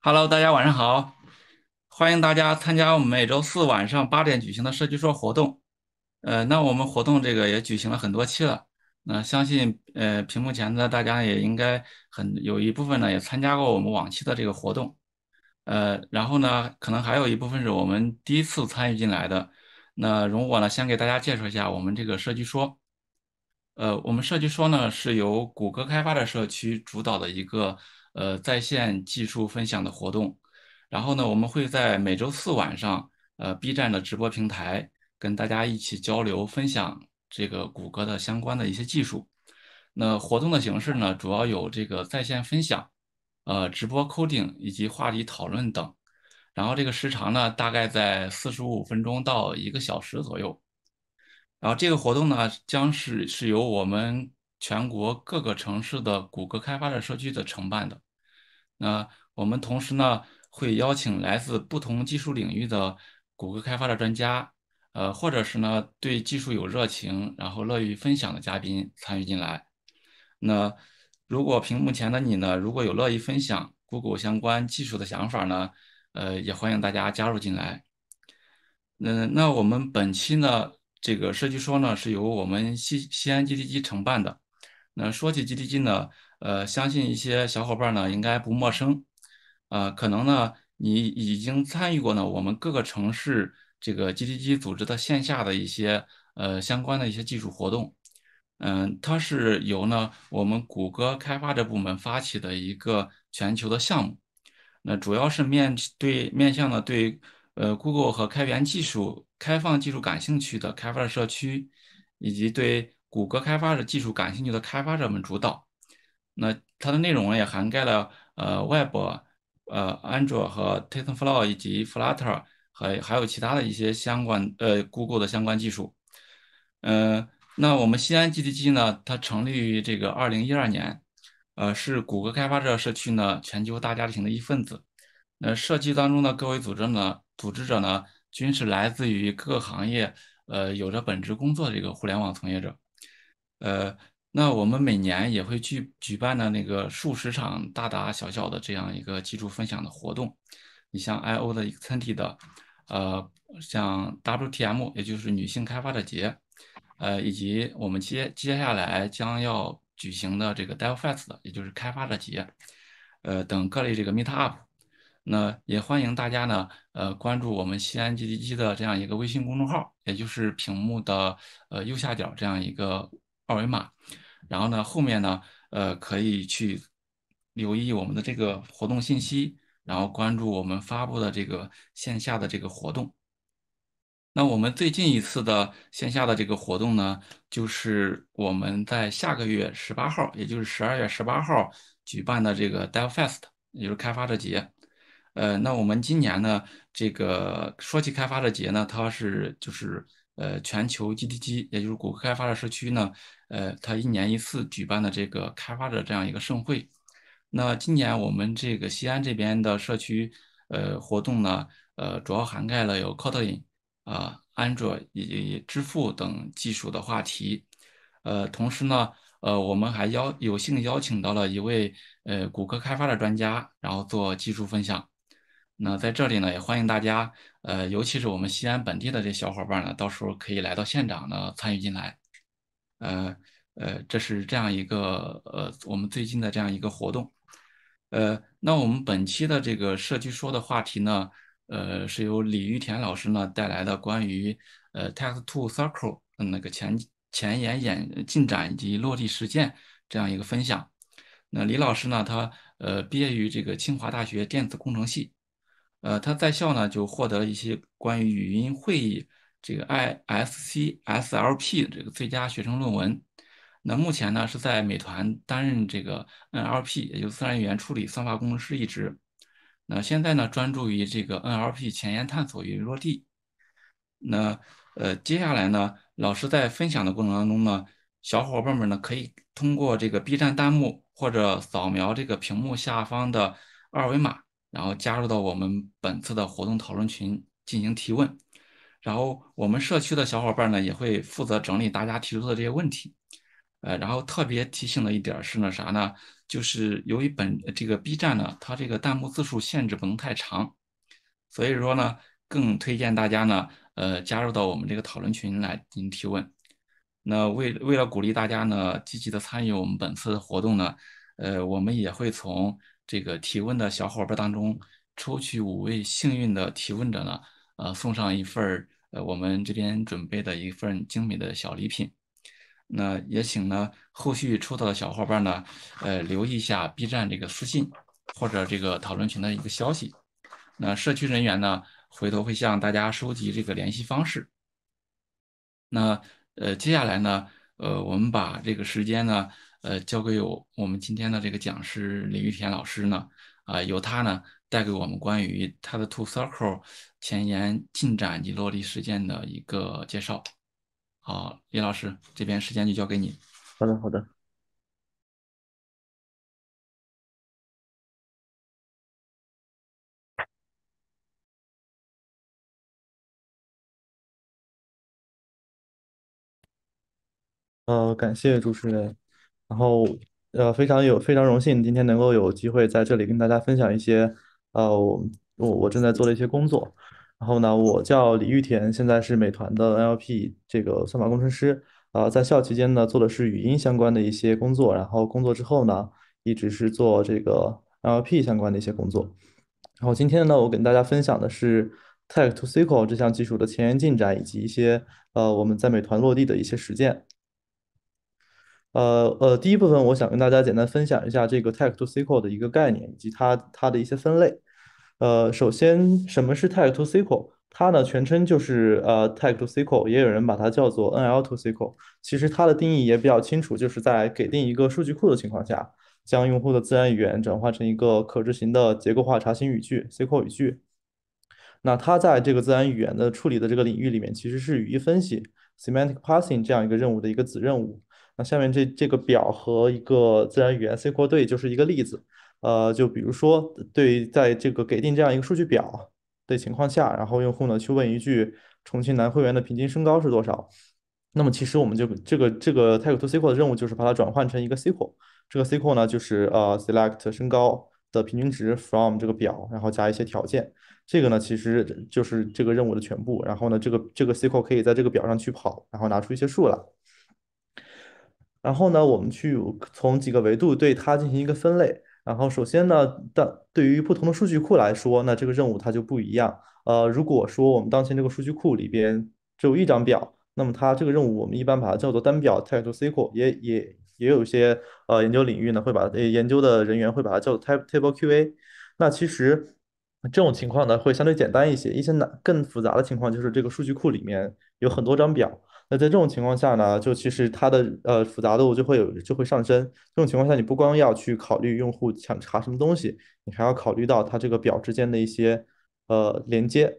Hello，大家晚上好！欢迎大家参加我们每周四晚上八点举行的社区说活动。呃，那我们活动这个也举行了很多期了。那相信呃屏幕前的大家也应该很有一部分呢也参加过我们往期的这个活动。呃，然后呢，可能还有一部分是我们第一次参与进来的。那容我呢，先给大家介绍一下我们这个设计说。呃，我们设计说呢是由谷歌开发的社区主导的一个呃在线技术分享的活动。然后呢，我们会在每周四晚上，呃，B 站的直播平台跟大家一起交流分享这个谷歌的相关的一些技术。那活动的形式呢，主要有这个在线分享、呃直播 coding 以及话题讨论等。然后这个时长呢，大概在四十五分钟到一个小时左右。然后这个活动呢，将是是由我们全国各个城市的谷歌开发者社区的承办的。那我们同时呢，会邀请来自不同技术领域的谷歌开发者专家，呃，或者是呢对技术有热情，然后乐于分享的嘉宾参与进来。那如果屏幕前的你呢，如果有乐意分享 Google 相关技术的想法呢？呃，也欢迎大家加入进来。嗯，那我们本期呢，这个设计说呢，是由我们西西安 G D G 承办的。那说起 G D G 呢，呃，相信一些小伙伴呢应该不陌生。呃，可能呢你已经参与过呢我们各个城市这个 G D G 组织的线下的一些呃相关的一些技术活动。嗯，它是由呢我们谷歌开发者部门发起的一个全球的项目。那主要是面对面向的对，呃，Google 和开源技术、开放技术感兴趣的开发者社区，以及对谷歌开发者技术感兴趣的开发者们主导。那它的内容也涵盖了呃 Web、呃 Android 和 TensorFlow 以及 Flutter，还还有其他的一些相关呃 Google 的相关技术。嗯，那我们西安 GTG 呢，它成立于这个二零一二年。呃，是谷歌开发者社区呢全球大家庭的一份子。那社区当中的各位组织呢、组织者呢，均是来自于各个行业，呃，有着本职工作的这个互联网从业者。呃，那我们每年也会去举办的那个数十场大大小小的这样一个技术分享的活动，你像 I O 的 X T E N T 的，呃，像 W T M，也就是女性开发者节，呃，以及我们接接下来将要。举行的这个 DevFest 也就是开发者节，呃等各类这个 Meetup，那也欢迎大家呢，呃关注我们西安 g d g 的这样一个微信公众号，也就是屏幕的呃右下角这样一个二维码，然后呢后面呢呃可以去留意我们的这个活动信息，然后关注我们发布的这个线下的这个活动。那我们最近一次的线下的这个活动呢，就是我们在下个月十八号，也就是十二月十八号举办的这个 DevFest，也就是开发者节。呃，那我们今年呢，这个说起开发者节呢，它是就是呃全球 GDTG，也就是谷歌开发者社区呢，呃，它一年一次举办的这个开发者这样一个盛会。那今年我们这个西安这边的社区，呃，活动呢，呃，主要涵盖了有 c o t i n 啊，安卓以及支付等技术的话题，呃，同时呢，呃，我们还邀有幸邀请到了一位呃，谷歌开发的专家，然后做技术分享。那在这里呢，也欢迎大家，呃，尤其是我们西安本地的这小伙伴呢，到时候可以来到现场呢，参与进来。呃，呃，这是这样一个呃，我们最近的这样一个活动。呃，那我们本期的这个社区说的话题呢？呃，是由李玉田老师呢带来的关于呃 text to circle 那个前前沿演进展以及落地实践这样一个分享。那李老师呢，他呃毕业于这个清华大学电子工程系，呃他在校呢就获得了一些关于语音会议这个 ISCSLP 这个最佳学生论文。那目前呢是在美团担任这个 NLP，也就是自然语言处理算法工程师一职。那现在呢，专注于这个 NLP 前沿探索与落地。那呃，接下来呢，老师在分享的过程当中呢，小伙伴们呢可以通过这个 B 站弹幕或者扫描这个屏幕下方的二维码，然后加入到我们本次的活动讨论群进行提问。然后我们社区的小伙伴呢也会负责整理大家提出的这些问题。呃，然后特别提醒的一点是，呢啥呢，就是由于本这个 B 站呢，它这个弹幕字数限制不能太长，所以说呢，更推荐大家呢，呃，加入到我们这个讨论群来进行提问。那为为了鼓励大家呢，积极的参与我们本次的活动呢，呃，我们也会从这个提问的小伙伴当中抽取五位幸运的提问者呢，呃，送上一份儿，呃，我们这边准备的一份精美的小礼品。那也请呢，后续抽到的小伙伴呢，呃，留意一下 B 站这个私信或者这个讨论群的一个消息。那社区人员呢，回头会向大家收集这个联系方式。那呃，接下来呢，呃，我们把这个时间呢，呃，交给我我们今天的这个讲师李玉田老师呢，啊，由他呢带给我们关于他的 Two Circle 前沿进展及落地实践的一个介绍。好，李老师，这边时间就交给你。好的，好的。呃，感谢主持人。然后，呃，非常有非常荣幸，今天能够有机会在这里跟大家分享一些，呃，我我正在做的一些工作。然后呢，我叫李玉田，现在是美团的 NLP 这个算法工程师。啊，在校期间呢，做的是语音相关的一些工作，然后工作之后呢，一直是做这个 NLP 相关的一些工作。然后今天呢，我跟大家分享的是 Tech to s q l 这项技术的前沿进展，以及一些呃我们在美团落地的一些实践。呃呃，第一部分我想跟大家简单分享一下这个 Tech to s q l 的一个概念，以及它它的一些分类。呃，首先，什么是 Tag to SQL？它呢，全称就是呃 Tag to SQL，也有人把它叫做 NL to SQL。其实它的定义也比较清楚，就是在给定一个数据库的情况下，将用户的自然语言转化成一个可执行的结构化查询语句 （SQL 语句）。那它在这个自然语言的处理的这个领域里面，其实是语义分析 （Semantic Parsing） 这样一个任务的一个子任务。那下面这这个表和一个自然语言 SQL 对就是一个例子。呃，就比如说，对，在这个给定这样一个数据表的情况下，然后用户呢去问一句：“重庆男会员的平均身高是多少？”那么其实我们就这个这个 tag to SQL 的任务就是把它转换成一个 SQL。这个 SQL 呢，就是呃 select 身高的平均值 from 这个表，然后加一些条件。这个呢，其实就是这个任务的全部。然后呢，这个这个 SQL 可以在这个表上去跑，然后拿出一些数来。然后呢，我们去从几个维度对它进行一个分类。然后，首先呢，但对于不同的数据库来说，那这个任务它就不一样。呃，如果说我们当前这个数据库里边只有一张表，那么它这个任务我们一般把它叫做单表 t a b t e SQL，也也也有一些呃研究领域呢，会把研究的人员会把它叫做 Table QA。那其实这种情况呢，会相对简单一些。一些难更复杂的情况就是这个数据库里面有很多张表。那在这种情况下呢，就其实它的呃复杂度就会有就会上升。这种情况下，你不光要去考虑用户想查什么东西，你还要考虑到它这个表之间的一些呃连接。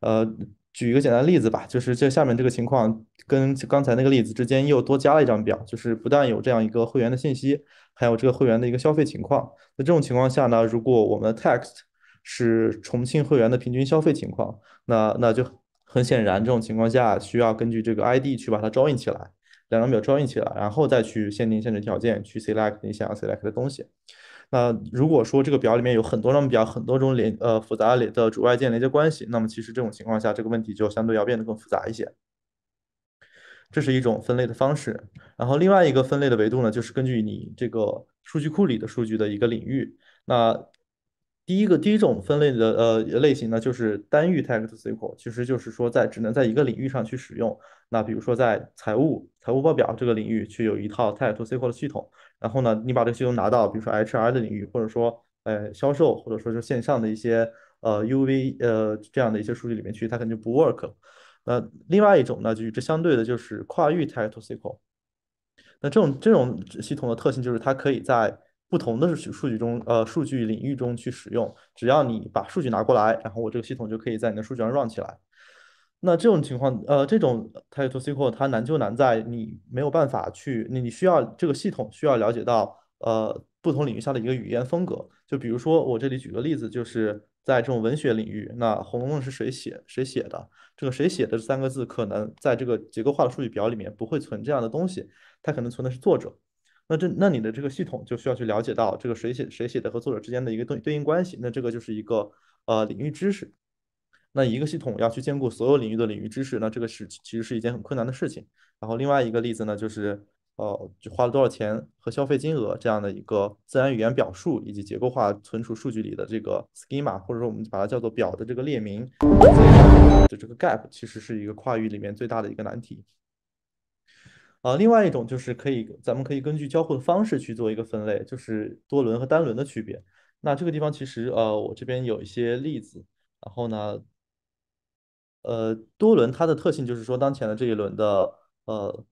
呃，举一个简单的例子吧，就是这下面这个情况跟刚才那个例子之间又多加了一张表，就是不但有这样一个会员的信息，还有这个会员的一个消费情况。那这种情况下呢，如果我们的 text 是重庆会员的平均消费情况，那那就。很显然，这种情况下需要根据这个 ID 去把它 join 起来，两张表 join 起来，然后再去限定限制条件，去 select 你想要 select 的东西。那如果说这个表里面有很多张表，很多种连呃复杂的主外键连接关系，那么其实这种情况下这个问题就相对要变得更复杂一些。这是一种分类的方式，然后另外一个分类的维度呢，就是根据你这个数据库里的数据的一个领域。那第一个第一种分类的呃类型呢，就是单域泰克 to cycle，其实就是说在只能在一个领域上去使用。那比如说在财务财务报表这个领域去有一套泰克 to cycle 的系统，然后呢，你把这个系统拿到比如说 H R 的领域，或者说呃销售，或者说是线上的一些呃 U V 呃这样的一些数据里面去，它可能就不 work。那另外一种呢，就与之相对的就是跨域泰克 to cycle。那这种这种系统的特性就是它可以在。不同的是数据中，呃，数据领域中去使用，只要你把数据拿过来，然后我这个系统就可以在你的数据上 run 起来。那这种情况，呃，这种 t a i l t o s e q u e 它难就难在你没有办法去，你你需要这个系统需要了解到，呃，不同领域下的一个语言风格。就比如说我这里举个例子，就是在这种文学领域，那《红楼梦》是谁写谁写的？这个“谁写的”三个字可能在这个结构化的数据表里面不会存这样的东西，它可能存的是作者。那这那你的这个系统就需要去了解到这个谁写谁写的和作者之间的一个对对应关系，那这个就是一个呃领域知识。那一个系统要去兼顾所有领域的领域知识，那这个是其实是一件很困难的事情。然后另外一个例子呢，就是呃，就花了多少钱和消费金额这样的一个自然语言表述，以及结构化存储数据里的这个 schema，或者说我们把它叫做表的这个列名，就这个 gap 其实是一个跨域里面最大的一个难题。啊，另外一种就是可以，咱们可以根据交互的方式去做一个分类，就是多轮和单轮的区别。那这个地方其实，呃，我这边有一些例子。然后呢，呃，多轮它的特性就是说，当前的这一轮的，呃，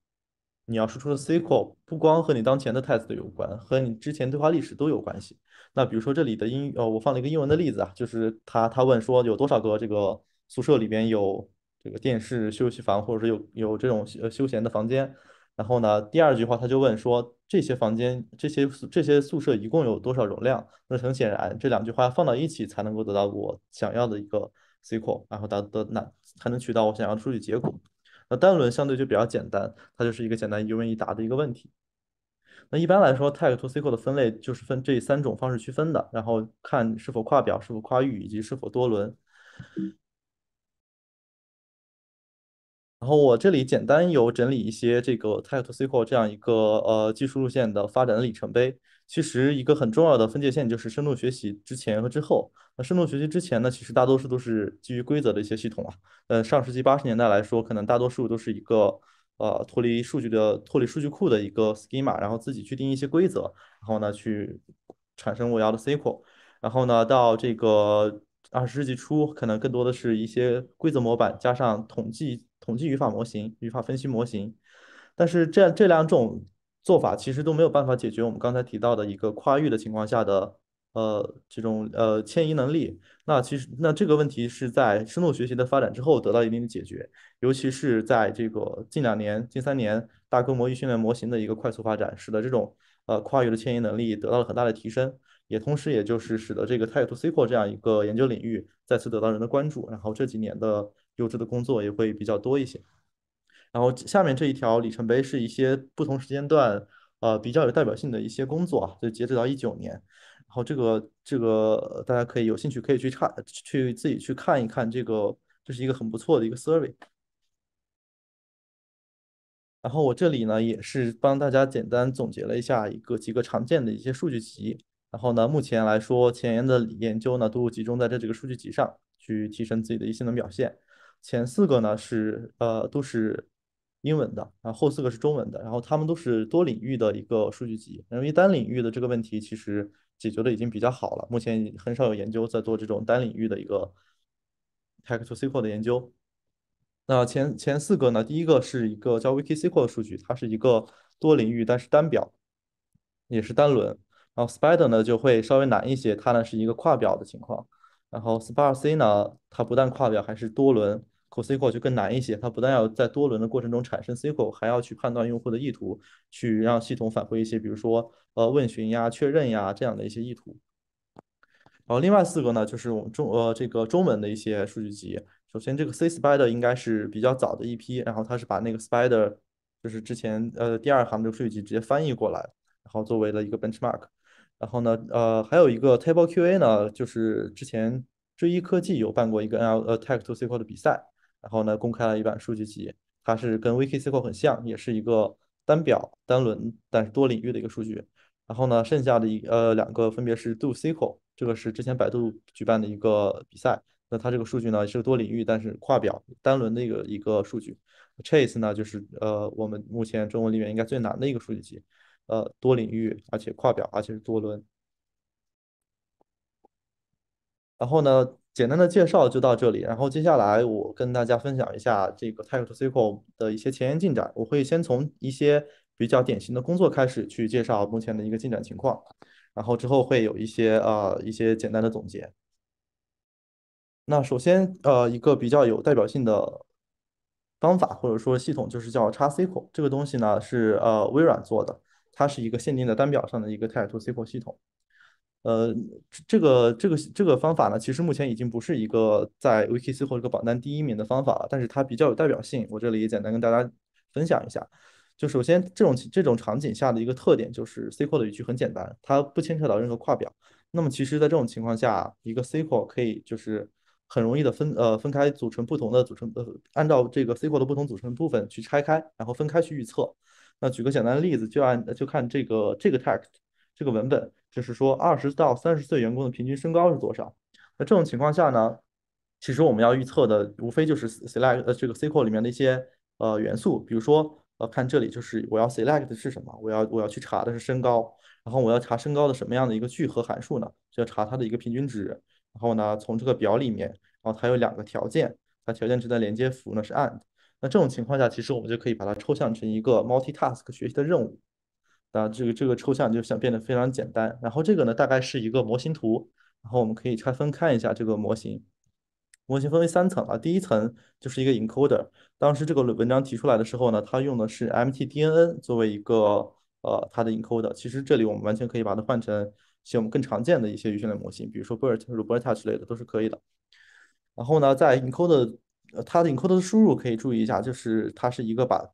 你要输出的 C l 不光和你当前的 test 有关，和你之前对话历史都有关系。那比如说这里的英，呃，我放了一个英文的例子啊，就是他他问说有多少个这个宿舍里边有这个电视休息房，或者说有有这种呃休闲的房间。然后呢，第二句话他就问说，这些房间、这些这些宿舍一共有多少容量？那很显然，这两句话放到一起才能够得到我想要的一个 SQL，然后达到那才能取到我想要的数据结果。那单轮相对就比较简单，它就是一个简单一问一答的一个问题。那一般来说，Tag to SQL 的分类就是分这三种方式区分的，然后看是否跨表、是否跨域以及是否多轮。然后我这里简单有整理一些这个 Type to SQL 这样一个呃技术路线的发展里程碑。其实一个很重要的分界线就是深度学习之前和之后。那深度学习之前呢，其实大多数都是基于规则的一些系统啊。呃，上世纪八十年代来说，可能大多数都是一个呃脱离数据的、脱离数据库的一个 Schema，然后自己去定一些规则，然后呢去产生我要的 SQL。然后呢，到这个二十世纪初，可能更多的是一些规则模板加上统计。统计语法模型、语法分析模型，但是这这两种做法其实都没有办法解决我们刚才提到的一个跨域的情况下的呃这种呃迁移能力。那其实那这个问题是在深度学习的发展之后得到一定的解决，尤其是在这个近两年、近三年大规模预训练模型的一个快速发展，使得这种呃跨域的迁移能力得到了很大的提升，也同时也就是使得这个 Type to s i l e 这样一个研究领域再次得到人的关注。然后这几年的。优质的工作也会比较多一些。然后下面这一条里程碑是一些不同时间段，呃，比较有代表性的一些工作啊，就截止到一九年。然后这个这个大家可以有兴趣可以去查，去自己去看一看。这个这是一个很不错的一个 survey。然后我这里呢也是帮大家简单总结了一下一个几个常见的一些数据集。然后呢，目前来说前沿的研究呢都集中在这几个数据集上去提升自己的一些能表现。前四个呢是呃都是英文的，然后后四个是中文的，然后它们都是多领域的一个数据集。因为单领域的这个问题其实解决的已经比较好了，目前很少有研究在做这种单领域的一个 TAC to SQL 的研究。那前前四个呢，第一个是一个叫 WikisQL 的数据，它是一个多领域但是单表，也是单轮。然后 Spider 呢就会稍微难一些，它呢是一个跨表的情况。然后 SPARC 呢，它不但跨表，还是多轮。Co-SQL 就更难一些，它不但要在多轮的过程中产生 SQL，还要去判断用户的意图，去让系统返回一些，比如说呃问询呀、确认呀这样的一些意图。然后另外四个呢，就是我们中呃这个中文的一些数据集。首先这个 C-Spider 应该是比较早的一批，然后它是把那个 Spider 就是之前呃第二行这个数据集直接翻译过来，然后作为了一个 benchmark。然后呢，呃，还有一个 Table QA 呢，就是之前追一科技有办过一个 N L a t e c t to SQL 的比赛，然后呢，公开了一版数据集，它是跟 Wiki SQL 很像，也是一个单表单轮，但是多领域的一个数据。然后呢，剩下的一呃两个分别是 Do SQL，这个是之前百度举办的一个比赛，那它这个数据呢是多领域，但是跨表单轮的一个一个数据。Chase 呢，就是呃我们目前中文里面应该最难的一个数据集。呃，多领域，而且跨表，而且是多轮。然后呢，简单的介绍就到这里。然后接下来我跟大家分享一下这个 Type t o c q l 的一些前沿进展。我会先从一些比较典型的工作开始去介绍目前的一个进展情况，然后之后会有一些呃一些简单的总结。那首先呃一个比较有代表性的方法或者说系统就是叫 x c q l 这个东西呢是呃微软做的。它是一个限定的单表上的一个泰尔图 c l 系统，呃，这个这个这个方法呢，其实目前已经不是一个在 VQC 这个榜单第一名的方法了，但是它比较有代表性，我这里也简单跟大家分享一下。就首先这种这种场景下的一个特点就是 c l 的语句很简单，它不牵扯到任何跨表。那么其实在这种情况下，一个 c l 可以就是很容易的分呃分开组成不同的组成呃，按照这个 c l 的不同组成部分去拆开，然后分开去预测。那举个简单的例子，就按就看这个这个 text 这个文本，就是说二十到三十岁员工的平均身高是多少？那这种情况下呢，其实我们要预测的无非就是 select 呃这个 sql 里面的一些呃元素，比如说呃看这里就是我要 select 是什么，我要我要去查的是身高，然后我要查身高的什么样的一个聚合函数呢？就要查它的一个平均值，然后呢从这个表里面，然后它有两个条件，它条件值的连接符呢是 and。那这种情况下，其实我们就可以把它抽象成一个 multitask 学习的任务。那这个这个抽象就想变得非常简单。然后这个呢，大概是一个模型图。然后我们可以拆分看一下这个模型。模型分为三层啊，第一层就是一个 encoder。当时这个文章提出来的时候呢，它用的是 MT-DNN 作为一个呃它的 encoder。其实这里我们完全可以把它换成像我们更常见的一些预训练模型，比如说 BERT、Roberta 之类的都是可以的。然后呢，在 encoder。它的 encoder 的输入可以注意一下，就是它是一个把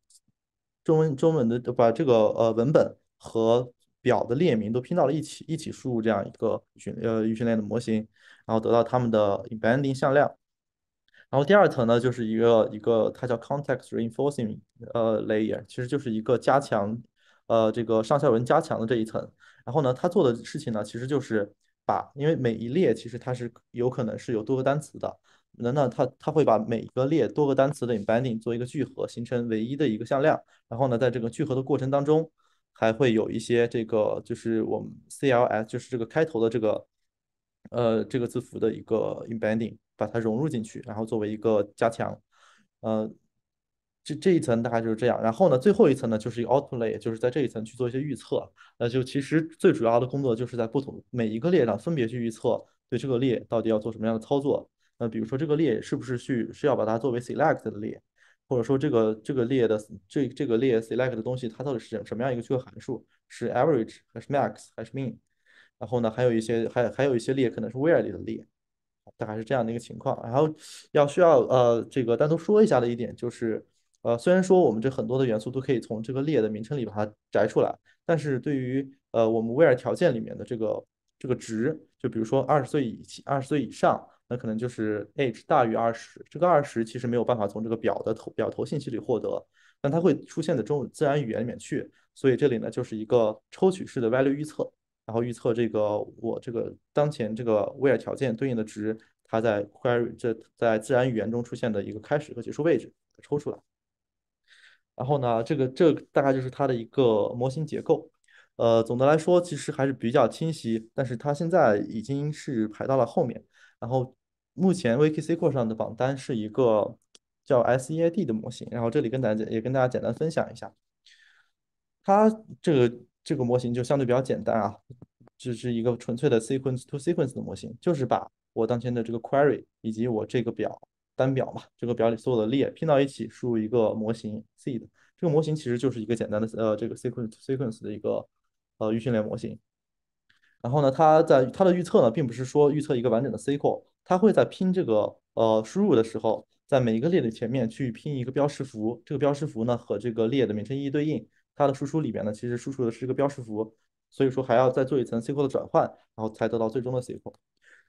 中文中文的把这个呃文本和表的列名都拼到了一起，一起输入这样一个训呃预训练的模型，然后得到它们的 embedding 向量。然后第二层呢，就是一个一个它叫 context reinforcing 呃 layer，其实就是一个加强呃这个上下文加强的这一层。然后呢，它做的事情呢，其实就是把因为每一列其实它是有可能是有多个单词的。那那它它会把每一个列多个单词的 embedding 做一个聚合，形成唯一的一个向量。然后呢，在这个聚合的过程当中，还会有一些这个就是我们 CLS，就是这个开头的这个呃这个字符的一个 embedding，把它融入进去，然后作为一个加强。呃，这这一层大概就是这样。然后呢，最后一层呢，就是 a u t p u t l a y 就是在这一层去做一些预测。那就其实最主要的工作就是在不同每一个列上分别去预测，对这个列到底要做什么样的操作。呃，比如说这个列是不是去是要把它作为 select 的列，或者说这个这个列的这这个列 select 的东西，它到底是什么样一个聚合函数？是 average 还是 max 还是 mean？然后呢，还有一些还还有一些列可能是 where 里的列，大概是这样的一个情况。然后要需要呃这个单独说一下的一点就是，呃，虽然说我们这很多的元素都可以从这个列的名称里把它摘出来，但是对于呃我们 where 条件里面的这个这个值，就比如说二十岁以二十岁以上。那可能就是 age 大于二十，这个二十其实没有办法从这个表的头表头信息里获得，但它会出现在中自然语言里面去，所以这里呢就是一个抽取式的 value 预测，然后预测这个我这个当前这个 where 条件对应的值，它在 query 这在自然语言中出现的一个开始和结束位置抽出来，然后呢，这个这大概就是它的一个模型结构，呃，总的来说其实还是比较清晰，但是它现在已经是排到了后面，然后。目前 VQC 上的榜单是一个叫 SEAD 的模型，然后这里跟大家也跟大家简单分享一下，它这个这个模型就相对比较简单啊，就是一个纯粹的 sequence to sequence 的模型，就是把我当前的这个 query 以及我这个表单表嘛，这个表里所有的列拼到一起输入一个模型 seed，这个模型其实就是一个简单的呃这个 sequence to sequence 的一个呃预训练模型，然后呢，它在它的预测呢，并不是说预测一个完整的 SQL。它会在拼这个呃输入的时候，在每一个列的前面去拼一个标识符，这个标识符呢和这个列的名称一一对应。它的输出里面呢，其实输出的是一个标识符，所以说还要再做一层 SQL 的转换，然后才得到最终的 SQL。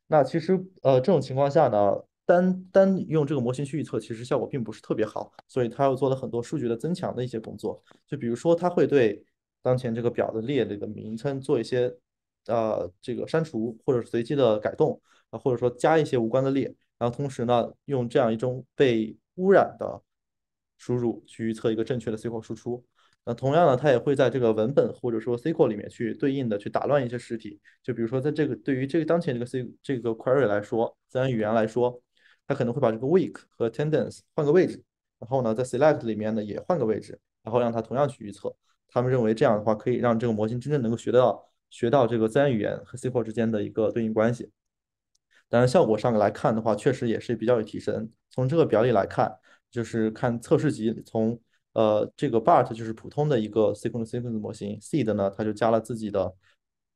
那其实呃这种情况下呢，单单用这个模型去预测，其实效果并不是特别好，所以它又做了很多数据的增强的一些工作。就比如说，它会对当前这个表的列里的名称做一些。呃，这个删除或者随机的改动，啊，或者说加一些无关的列，然后同时呢，用这样一种被污染的输入去预测一个正确的 SQL 输出。那同样呢，它也会在这个文本或者说 SQL 里面去对应的去打乱一些实体，就比如说在这个对于这个当前这个 C 这个 query 来说，自然语言来说，它可能会把这个 week 和 t e n d e n c e 换个位置，然后呢，在 select 里面呢也换个位置，然后让它同样去预测。他们认为这样的话可以让这个模型真正能够学得到。学到这个自然语言和 s q u 之间的一个对应关系，当然效果上来看的话，确实也是比较有提升。从这个表里来看，就是看测试集从呃这个 bart 就是普通的一个 s q l c sequence 模型，seed 呢，它就加了自己的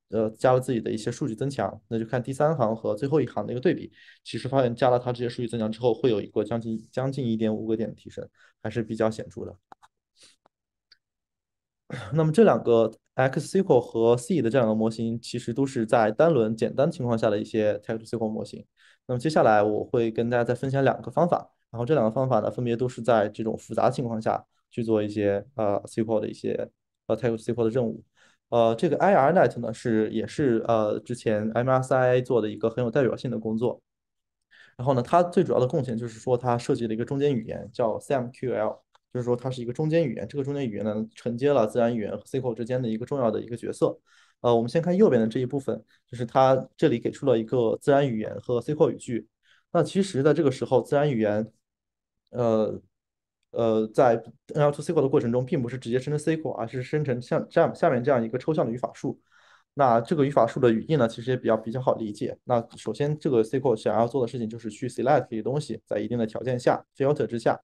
呃加了自己的一些数据增强。那就看第三行和最后一行的一个对比，其实发现加了它这些数据增强之后，会有一个将近将近一点五个点的提升，还是比较显著的。那么这两个 x s q l 和 C 的这两个模型，其实都是在单轮简单情况下的一些 Text-CQL 模型。那么接下来我会跟大家再分享两个方法，然后这两个方法呢，分别都是在这种复杂情况下去做一些呃 CQL 的一些呃 Text-CQL 的任务。呃，这个 IRNet 呢是也是呃之前 m s i 做的一个很有代表性的工作。然后呢，它最主要的贡献就是说它设计了一个中间语言叫 C-MQL。就是说，它是一个中间语言。这个中间语言呢，承接了自然语言和 SQL 之间的一个重要的一个角色。呃，我们先看右边的这一部分，就是它这里给出了一个自然语言和 SQL 语句。那其实，在这个时候，自然语言，呃，呃，在 n l to SQL 的过程中，并不是直接生成 SQL，而是生成像这样下面这样一个抽象的语法树。那这个语法树的语义呢，其实也比较比较好理解。那首先，这个 SQL 想要做的事情就是去 select 这些东西，在一定的条件下 filter 之下。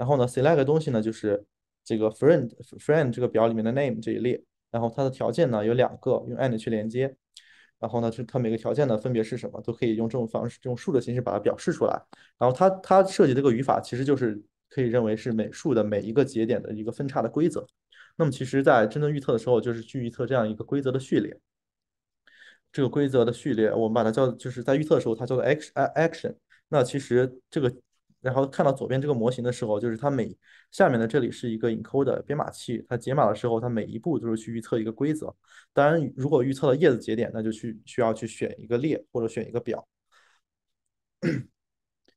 然后呢，select 东西呢，就是这个 friend friend 这个表里面的 name 这一列。然后它的条件呢有两个，用 and 去连接。然后呢，它每个条件呢分别是什么，都可以用这种方式，用数的形式把它表示出来。然后它它涉及这个语法，其实就是可以认为是美术的每一个节点的一个分叉的规则。那么其实在真正预测的时候，就是去预测这样一个规则的序列。这个规则的序列，我们把它叫，就是在预测的时候，它叫做 action action。那其实这个。然后看到左边这个模型的时候，就是它每下面的这里是一个 encode 编码器，它解码的时候，它每一步就是去预测一个规则。当然，如果预测了叶子节点，那就去需要去选一个列或者选一个表。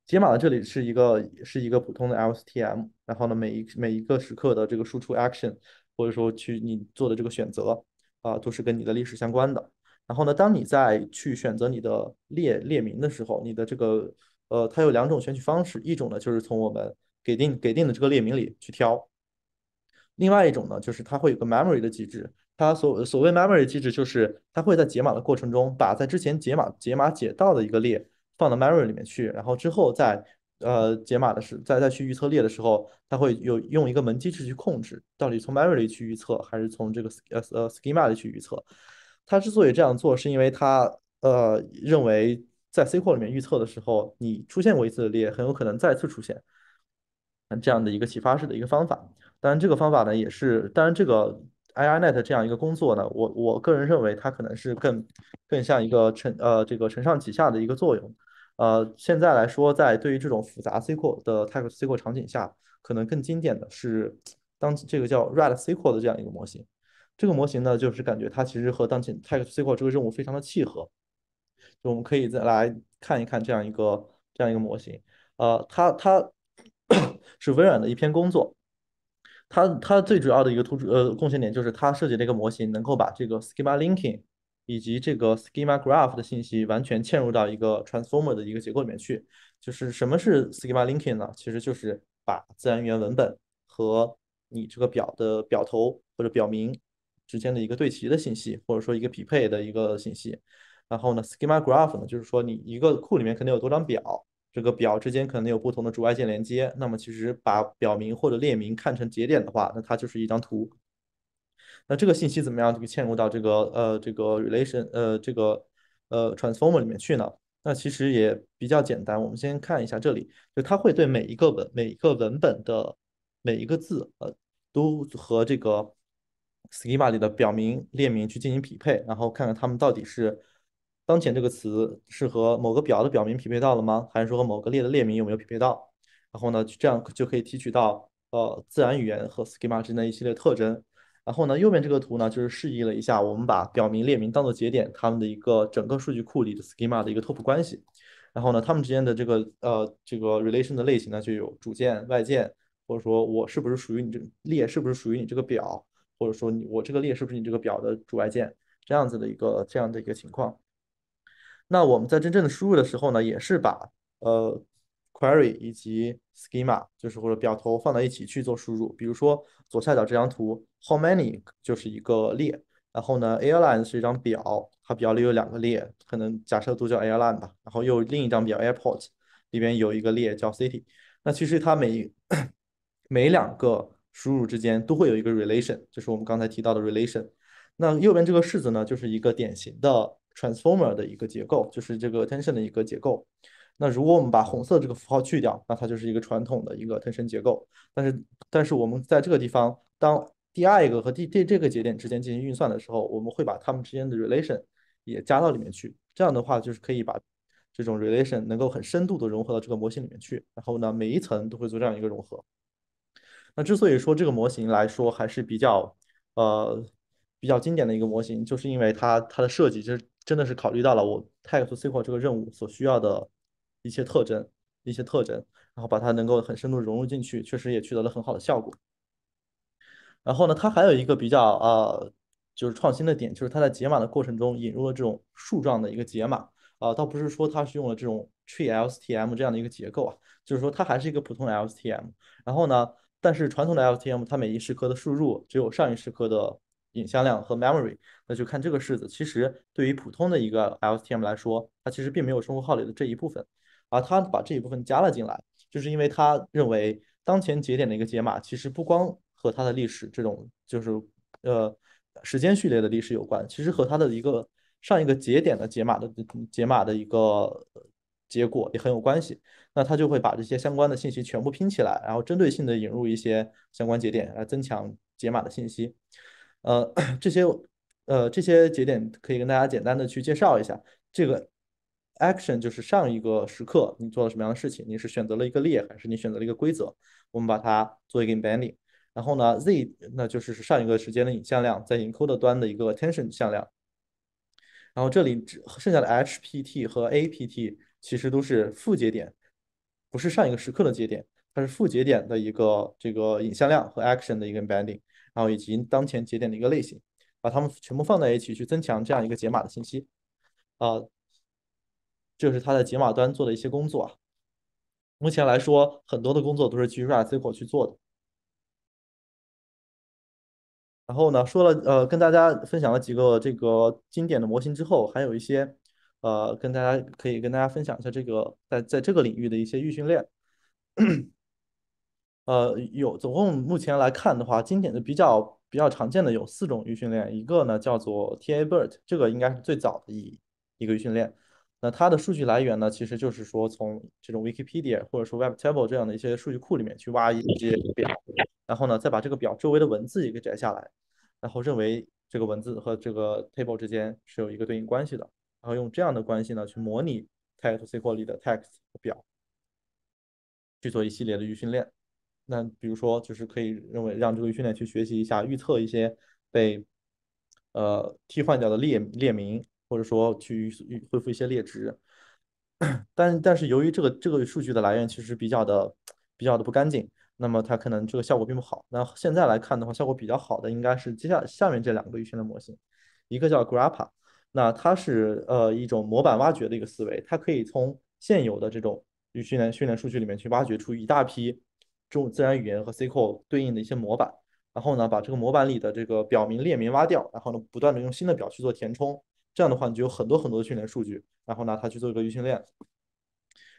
解码的这里是一个是一个普通的 LSTM。然后呢，每一每一个时刻的这个输出 action，或者说去你做的这个选择啊，都是跟你的历史相关的。然后呢，当你在去选择你的列列名的时候，你的这个。呃，它有两种选取方式，一种呢就是从我们给定给定的这个列名里去挑，另外一种呢就是它会有个 memory 的机制。它所所谓 memory 的机制，就是它会在解码的过程中，把在之前解码解码解到的一个列放到 memory 里面去，然后之后再呃解码的是再再去预测列的时候，它会有用一个门机制去控制，到底从 memory 里去预测还是从这个呃呃 schema 里去预测。它之所以这样做，是因为它呃认为。在 C 库里面预测的时候，你出现过一次裂，很有可能再次出现，这样的一个启发式的一个方法。当然，这个方法呢，也是当然这个 AI Net 这样一个工作呢，我我个人认为它可能是更更像一个承呃这个承上启下的一个作用。呃，现在来说，在对于这种复杂 C l 的 text C 扩场景下，可能更经典的是当这个叫 Red C l 的这样一个模型。这个模型呢，就是感觉它其实和当前 text C 扩这个任务非常的契合。我们可以再来看一看这样一个这样一个模型，呃，它它 是微软的一篇工作，它它最主要的一个突出呃贡献点就是它设计了一个模型，能够把这个 schema linking 以及这个 schema graph 的信息完全嵌入到一个 transformer 的一个结构里面去。就是什么是 schema linking 呢？其实就是把自然语言文本和你这个表的表头或者表名之间的一个对齐的信息，或者说一个匹配的一个信息。然后呢，schema graph 呢，就是说你一个库里面肯定有多张表，这个表之间可能有不同的主外键连接。那么其实把表名或者列名看成节点的话，那它就是一张图。那这个信息怎么样这个嵌入到这个呃这个 relation 呃这个呃 transformer 里面去呢？那其实也比较简单。我们先看一下这里，就它会对每一个文每一个文本的每一个字呃都和这个 schema 里的表名列名去进行匹配，然后看看它们到底是。当前这个词是和某个表的表名匹配到了吗？还是说和某个列的列名有没有匹配到？然后呢，就这样就可以提取到呃自然语言和 schema 之间一系列特征。然后呢，右边这个图呢，就是示意了一下我们把表名、列名当做节点，它们的一个整个数据库里的 schema 的一个拓扑关系。然后呢，它们之间的这个呃这个 relation 的类型呢，就有主键、外键，或者说我是不是属于你这列，是不是属于你这个表，或者说你我这个列是不是你这个表的主外键，这样子的一个这样的一个情况。那我们在真正的输入的时候呢，也是把呃 query 以及 schema，就是或者表头放到一起去做输入。比如说左下角这张图，how many 就是一个列，然后呢，airline 是一张表，它表里有两个列，可能假设都叫 airline 吧。然后又另一张表 airport，里边有一个列叫 city。那其实它每每两个输入之间都会有一个 relation，就是我们刚才提到的 relation。那右边这个式子呢，就是一个典型的。Transformer 的一个结构就是这个 t e n s i o n 的一个结构。那如果我们把红色这个符号去掉，那它就是一个传统的一个 t e n s i o n 结构。但是，但是我们在这个地方，当第二个和第第这个节点之间进行运算的时候，我们会把它们之间的 relation 也加到里面去。这样的话，就是可以把这种 relation 能够很深度的融合到这个模型里面去。然后呢，每一层都会做这样一个融合。那之所以说这个模型来说还是比较呃比较经典的一个模型，就是因为它它的设计就是。真的是考虑到了我 t a g to s q l 这个任务所需要的一些特征，一些特征，然后把它能够很深度融入进去，确实也取得了很好的效果。然后呢，它还有一个比较呃，就是创新的点，就是它在解码的过程中引入了这种树状的一个解码啊，倒不是说它是用了这种 Tree LSTM 这样的一个结构啊，就是说它还是一个普通的 LSTM。然后呢，但是传统的 LSTM 它每一时刻的输入只有上一时刻的。影像量和 memory，那就看这个式子。其实对于普通的一个 LSTM 来说，它其实并没有生活号里的这一部分，而它把这一部分加了进来，就是因为它认为当前节点的一个解码其实不光和它的历史这种就是呃时间序列的历史有关，其实和它的一个上一个节点的解码的解码的一个结果也很有关系。那它就会把这些相关的信息全部拼起来，然后针对性的引入一些相关节点来增强解码的信息。呃，这些呃这些节点可以跟大家简单的去介绍一下。这个 action 就是上一个时刻你做了什么样的事情，你是选择了一个列还是你选择了一个规则，我们把它做一个 embedding。然后呢，z 那就是上一个时间的影像量，在 encoder 端的一个 attention 向量。然后这里只剩下的 hpt 和 apt 其实都是负节点，不是上一个时刻的节点，它是负节点的一个这个影像量和 action 的一个 embedding。然后以及当前节点的一个类型，把它们全部放在一起去增强这样一个解码的信息，啊，这是它的解码端做的一些工作。目前来说，很多的工作都是基于 RAGO 去做的。然后呢，说了呃，跟大家分享了几个这个经典的模型之后，还有一些呃，跟大家可以跟大家分享一下这个在在这个领域的一些预训练。呃，有总共目前来看的话，经典的比较比较常见的有四种预训练，一个呢叫做 T-A-BERT，这个应该是最早的一一个预训练。那它的数据来源呢，其实就是说从这种 Wikipedia 或者说 Web Table 这样的一些数据库里面去挖一些表，然后呢再把这个表周围的文字也给摘下来，然后认为这个文字和这个 Table 之间是有一个对应关系的，然后用这样的关系呢去模拟 T-SQL 里的 Text 和表去做一系列的预训练。那比如说，就是可以认为让这个训练去学习一下预测一些被呃替换掉的列列名，或者说去恢复一些列值。但但是由于这个这个数据的来源其实比较的比较的不干净，那么它可能这个效果并不好。那现在来看的话，效果比较好的应该是接下下面这两个预训练模型，一个叫 Grappa，那它是呃一种模板挖掘的一个思维，它可以从现有的这种预训练训练数据里面去挖掘出一大批。这种自然语言和 SQL 对应的一些模板，然后呢，把这个模板里的这个表名、列名挖掉，然后呢，不断的用新的表去做填充，这样的话你就有很多很多的训练数据，然后拿它去做一个预训练。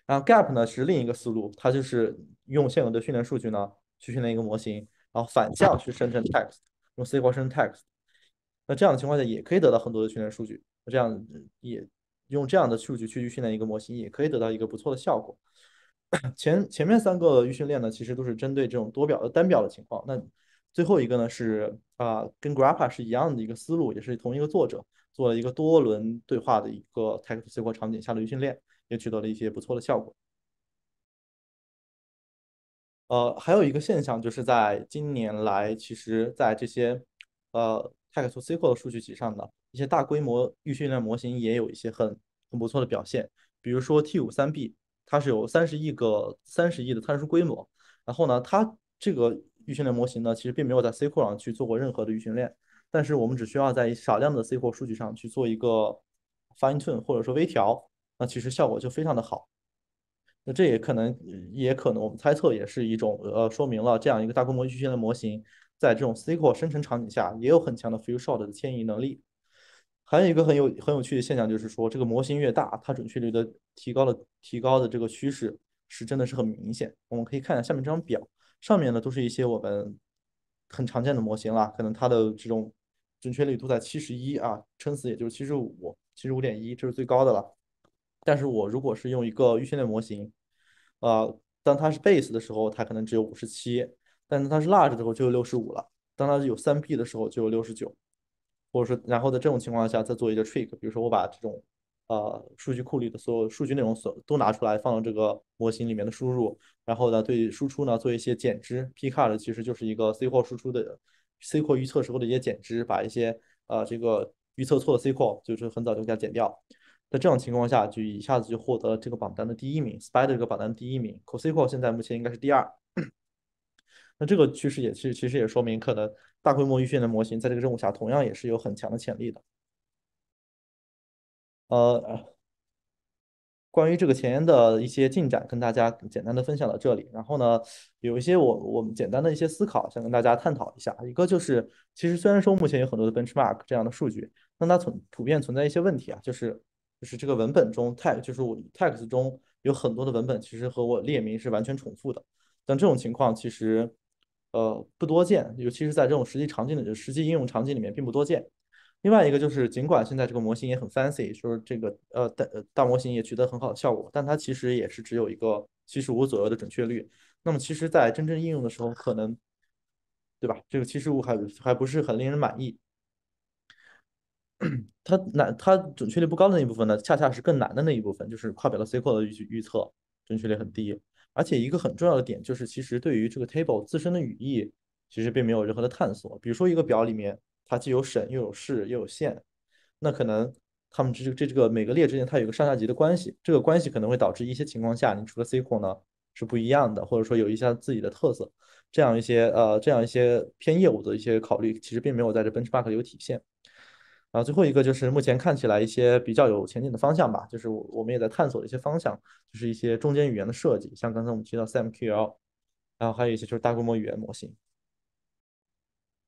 然后 GAP 呢是另一个思路，它就是用现有的训练数据呢去训练一个模型，然后反向去生成 text，用 SQL 生成 text。那这样的情况下也可以得到很多的训练数据，那这样也用这样的数据去训练一个模型，也可以得到一个不错的效果。前前面三个预训练呢，其实都是针对这种多表的单表的情况。那最后一个呢，是啊，跟 g r a p p a 是一样的一个思路，也是同一个作者做了一个多轮对话的一个 TextCQL 场景下的预训练，也取得了一些不错的效果。呃，还有一个现象就是，在今年来，其实在这些呃 TextCQL 的数据集上的一些大规模预训练模型也有一些很很不错的表现，比如说 T 五三 B。它是有三十亿个三十亿的参数规模，然后呢，它这个预训练模型呢，其实并没有在 C l 上去做过任何的预训练，但是我们只需要在少量的 C l 数据上去做一个 fine tune 或者说微调，那其实效果就非常的好。那这也可能，也可能我们猜测也是一种，呃，说明了这样一个大规模预训练模型，在这种 C l 生成场景下也有很强的 few shot 的迁移能力。还有一个很有很有趣的现象，就是说这个模型越大，它准确率的提高了提高的这个趋势是真的是很明显。我们可以看一下下面这张表，上面呢都是一些我们很常见的模型啦，可能它的这种准确率都在七十一啊，撑死也就是七十五、七十五点一，这是最高的了。但是我如果是用一个预训练模型，呃，当它是 base 的时候，它可能只有五十七，但是它是 large 的时候就有六十五了，当它有三 b 的时候就有六十九。或者说，然后在这种情况下再做一个 trick，比如说我把这种，呃，数据库里的所有数据内容所都拿出来放到这个模型里面的输入，然后呢对输出呢做一些减值。p card 其实就是一个 C l 输出的，C l 预测时候的一些减值，把一些呃这个预测错的 C l 就是很早就给它减掉，在这种情况下就一下子就获得了这个榜单的第一名 s p i d e r 这个榜单第一名，Co C o 现在目前应该是第二。这个趋势也是，其实也说明可能大规模预训练模型在这个任务下同样也是有很强的潜力的。呃，关于这个前沿的一些进展，跟大家简单的分享到这里。然后呢，有一些我我们简单的一些思考，想跟大家探讨一下。一个就是，其实虽然说目前有很多的 benchmark 这样的数据，但它存普遍存在一些问题啊，就是就是这个文本中太就是我 text 中有很多的文本其实和我列名是完全重复的，但这种情况其实。呃，不多见，尤其是在这种实际场景里、实际应用场景里面并不多见。另外一个就是，尽管现在这个模型也很 fancy，说这个呃大大模型也取得很好的效果，但它其实也是只有一个七十五左右的准确率。那么其实在真正应用的时候，可能，对吧？这个七十五还还不是很令人满意。它难，它准确率不高的那一部分呢，恰恰是更难的那一部分，就是跨表的 SQL 的预预测准确率很低。而且一个很重要的点就是，其实对于这个 table 自身的语义，其实并没有任何的探索。比如说一个表里面，它既有省又有市又有县，那可能它们这这这个每个列之间它有一个上下级的关系，这个关系可能会导致一些情况下，你除了 SQL 呢是不一样的，或者说有一些自己的特色，这样一些呃这样一些偏业务的一些考虑，其实并没有在这 Benchmark 里有体现。然后最后一个就是目前看起来一些比较有前景的方向吧，就是我我们也在探索的一些方向，就是一些中间语言的设计，像刚才我们提到 SAM QL，然后还有一些就是大规模语言模型。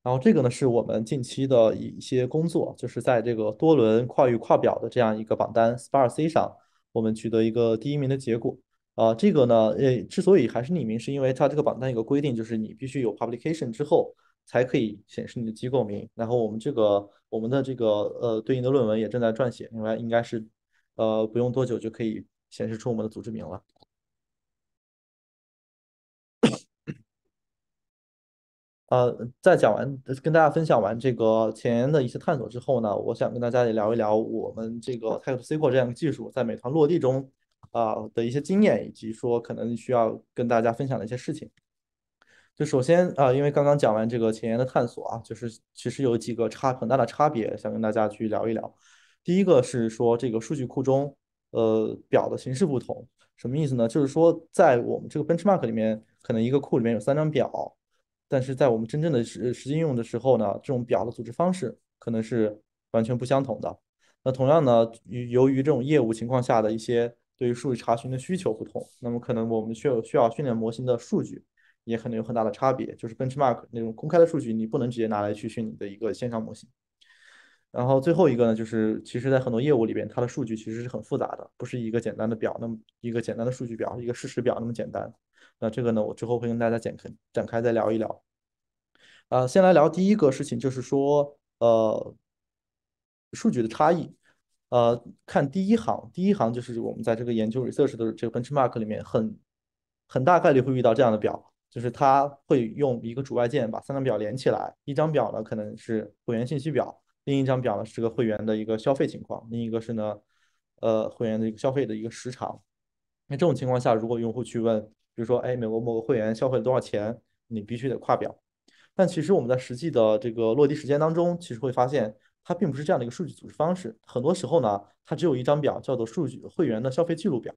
然后这个呢是我们近期的一些工作，就是在这个多轮跨域跨表的这样一个榜单 Sparc 上，我们取得一个第一名的结果。啊，这个呢，呃，之所以还是匿名，是因为它这个榜单有个规定就是你必须有 publication 之后。才可以显示你的机构名，然后我们这个我们的这个呃对应的论文也正在撰写，另外应该是呃不用多久就可以显示出我们的组织名了。呃，在讲完跟大家分享完这个前沿的一些探索之后呢，我想跟大家也聊一聊我们这个 Type C Core 这样的技术在美团落地中啊的一些经验，以及说可能需要跟大家分享的一些事情。就首先啊，因为刚刚讲完这个前沿的探索啊，就是其实有几个差很大的差别，想跟大家去聊一聊。第一个是说，这个数据库中，呃，表的形式不同，什么意思呢？就是说，在我们这个 Benchmark 里面，可能一个库里面有三张表，但是在我们真正的实实际应用的时候呢，这种表的组织方式可能是完全不相同的。那同样呢，由于这种业务情况下的一些对于数据查询的需求不同，那么可能我们需要需要训练模型的数据。也可能有很大的差别，就是 Benchmark 那种公开的数据，你不能直接拿来去训你的一个线上模型。然后最后一个呢，就是其实在很多业务里边，它的数据其实是很复杂的，不是一个简单的表，那么一个简单的数据表，一个事实表那么简单。那这个呢，我之后会跟大家展开展开再聊一聊。啊，先来聊第一个事情，就是说呃，数据的差异。呃，看第一行，第一行就是我们在这个研究 Research 的这个 Benchmark 里面，很很大概率会遇到这样的表。就是他会用一个主外键把三张表连起来，一张表呢可能是会员信息表，另一张表呢是个会员的一个消费情况，另一个是呢，呃，会员的一个消费的一个时长。那这种情况下，如果用户去问，比如说，哎，美国某个会员消费了多少钱，你必须得跨表。但其实我们在实际的这个落地实践当中，其实会发现它并不是这样的一个数据组织方式。很多时候呢，它只有一张表，叫做数据会员的消费记录表。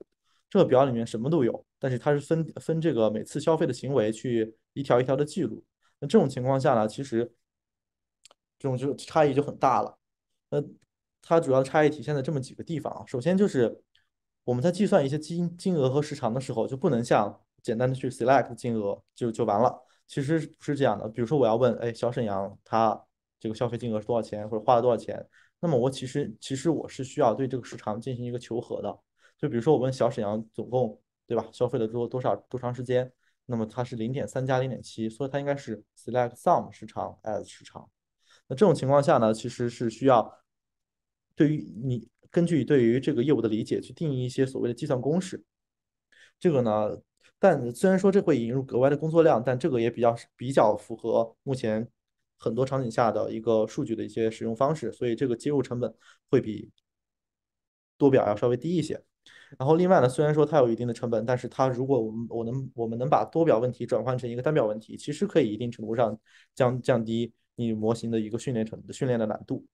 这个表里面什么都有，但是它是分分这个每次消费的行为去一条一条的记录。那这种情况下呢，其实这种就差异就很大了。呃，它主要的差异体现在这么几个地方啊。首先就是我们在计算一些金金额和时长的时候，就不能像简单的去 select 金额就就完了。其实不是这样的？比如说我要问，哎，小沈阳他这个消费金额是多少钱，或者花了多少钱？那么我其实其实我是需要对这个时长进行一个求和的。就比如说，我问小沈阳总共对吧，消费了多多少多长时间？那么它是零点三加零点七，所以它应该是 select sum 时长 a s 时长。那这种情况下呢，其实是需要对于你根据对于这个业务的理解去定义一些所谓的计算公式。这个呢，但虽然说这会引入额外的工作量，但这个也比较比较符合目前很多场景下的一个数据的一些使用方式，所以这个接入成本会比多表要稍微低一些。然后另外呢，虽然说它有一定的成本，但是它如果我们我能我们能把多表问题转换成一个单表问题，其实可以一定程度上降降低你模型的一个训练程训练的难度。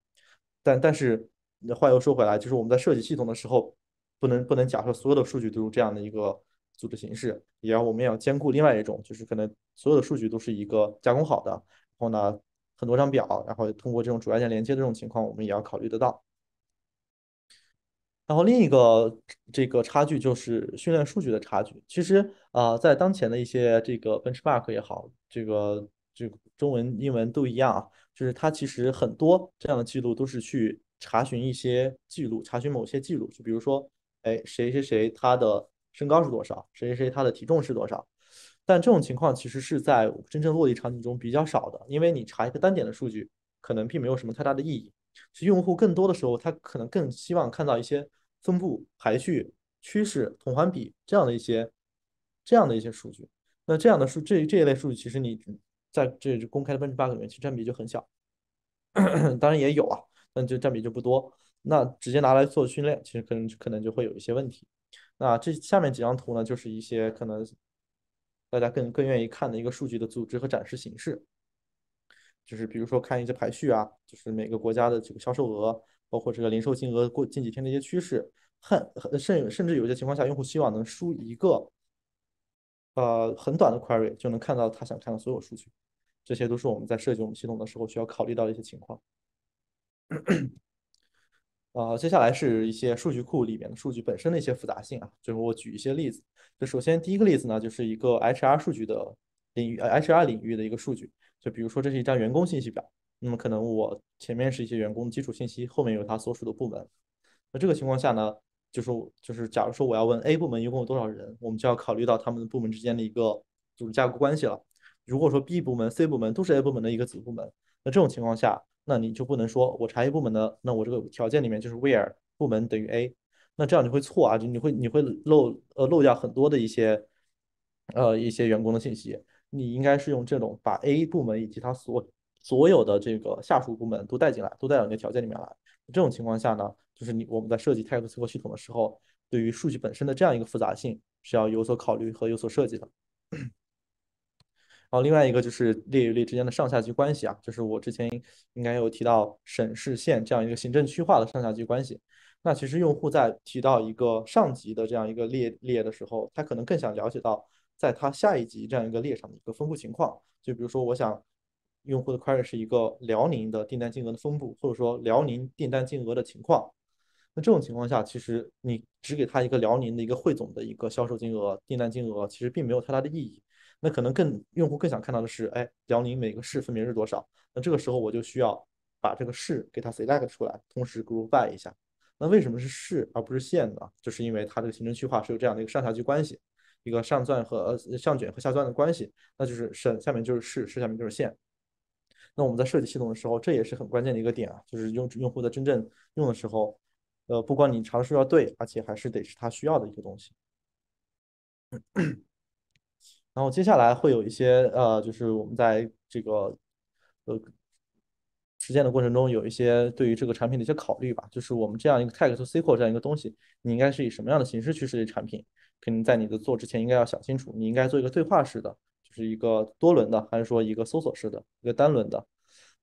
但但是话又说回来，就是我们在设计系统的时候，不能不能假设所有的数据都是这样的一个组织形式，也要我们也要兼顾另外一种，就是可能所有的数据都是一个加工好的，然后呢很多张表，然后通过这种主外键连接的这种情况，我们也要考虑得到。然后另一个这个差距就是训练数据的差距。其实啊，在当前的一些这个奔驰 h p a r k 也好，这个个中文、英文都一样啊，就是它其实很多这样的记录都是去查询一些记录，查询某些记录，就比如说，哎，谁谁谁他的身高是多少？谁谁谁他的体重是多少？但这种情况其实是在真正落地场景中比较少的，因为你查一个单点的数据，可能并没有什么太大的意义。其实用户更多的时候，他可能更希望看到一些。分布、排序、趋势、同环比这样的一些、这样的一些数据，那这样的数这这一类数据，其实你在这公开的 Bug 里面，其实占比就很小。当然也有啊，那就占比就不多。那直接拿来做训练，其实可能可能就会有一些问题。那这下面几张图呢，就是一些可能大家更更愿意看的一个数据的组织和展示形式，就是比如说看一些排序啊，就是每个国家的这个销售额。包括这个零售金额过近几天的一些趋势，很很甚甚至有些情况下，用户希望能输一个，呃，很短的 query 就能看到他想看的所有数据，这些都是我们在设计我们系统的时候需要考虑到的一些情况。啊，接下来是一些数据库里面的数据本身的一些复杂性啊，就是我举一些例子。就首先第一个例子呢，就是一个 HR 数据的领域，呃，HR 领域的一个数据，就比如说这是一张员工信息表。那么可能我前面是一些员工基础信息，后面有他所属的部门。那这个情况下呢，就是就是，假如说我要问 A 部门一共有多少人，我们就要考虑到他们的部门之间的一个组织架构关系了。如果说 B 部门、C 部门都是 A 部门的一个子部门，那这种情况下，那你就不能说我查 A 部门的，那我这个条件里面就是 where 部门等于 A，那这样你会错啊，就你会你会漏呃漏掉很多的一些呃一些员工的信息。你应该是用这种把 A 部门以及他所所有的这个下属部门都带进来，都带到你的条件里面来。这种情况下呢，就是你我们在设计 t e p e c 索系统的时候，对于数据本身的这样一个复杂性是要有所考虑和有所设计的。然后另外一个就是列与列之间的上下级关系啊，就是我之前应该有提到省、市、县这样一个行政区划的上下级关系。那其实用户在提到一个上级的这样一个列列的时候，他可能更想了解到在他下一级这样一个列上的一个分布情况。就比如说我想。用户的 query 是一个辽宁的订单金额的分布，或者说辽宁订单金额的情况。那这种情况下，其实你只给他一个辽宁的一个汇总的一个销售金额、订单金额，其实并没有太大的意义。那可能更用户更想看到的是，哎，辽宁每个市分别是多少？那这个时候我就需要把这个市给它 select 出来，同时 group by 一下。那为什么是市而不是县呢？就是因为它这个行政区划是有这样的一个上下级关系，一个上钻和上卷和下钻的关系，那就是省下面就是市，市下面就是县。那我们在设计系统的时候，这也是很关键的一个点啊，就是用用户的真正用的时候，呃，不管你尝试要对，而且还是得是他需要的一个东西。然后接下来会有一些呃，就是我们在这个呃实践的过程中，有一些对于这个产品的一些考虑吧。就是我们这样一个 Text C Core 这样一个东西，你应该是以什么样的形式去设计产品？肯定在你的做之前，应该要想清楚，你应该做一个对话式的。是一个多轮的，还是说一个搜索式的，一个单轮的？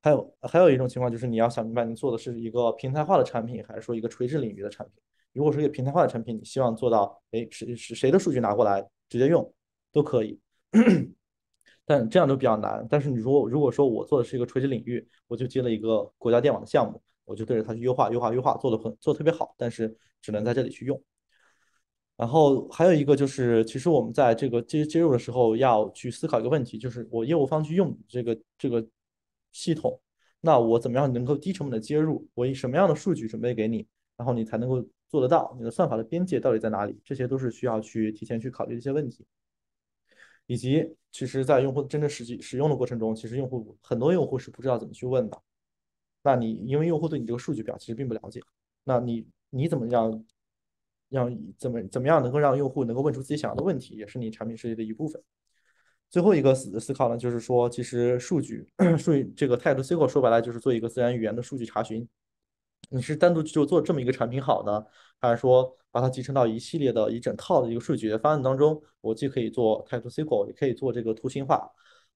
还有还有一种情况就是，你要想明白，你做的是一个平台化的产品，还是说一个垂直领域的产品？如果是一个平台化的产品，你希望做到，哎，谁谁谁的数据拿过来直接用都可以，但这样都比较难。但是你如果如果说我做的是一个垂直领域，我就接了一个国家电网的项目，我就对着它去优化、优化、优化，做的很做特别好，但是只能在这里去用。然后还有一个就是，其实我们在这个接接入的时候，要去思考一个问题，就是我业务方去用这个这个系统，那我怎么样能够低成本的接入？我以什么样的数据准备给你，然后你才能够做得到？你的算法的边界到底在哪里？这些都是需要去提前去考虑的一些问题。以及，其实，在用户真正实际使用的过程中，其实用户很多用户是不知道怎么去问的。那你因为用户对你这个数据表其实并不了解，那你你怎么样让怎么怎么样能够让用户能够问出自己想要的问题，也是你产品设计的一部分。最后一个思思考呢，就是说，其实数据 数据这个 t a b e SQL 说白了就是做一个自然语言的数据查询。你是单独就做这么一个产品好呢，还是说把它集成到一系列的一整套的一个数据解决方案当中？我既可以做 t a b e SQL，也可以做这个图形化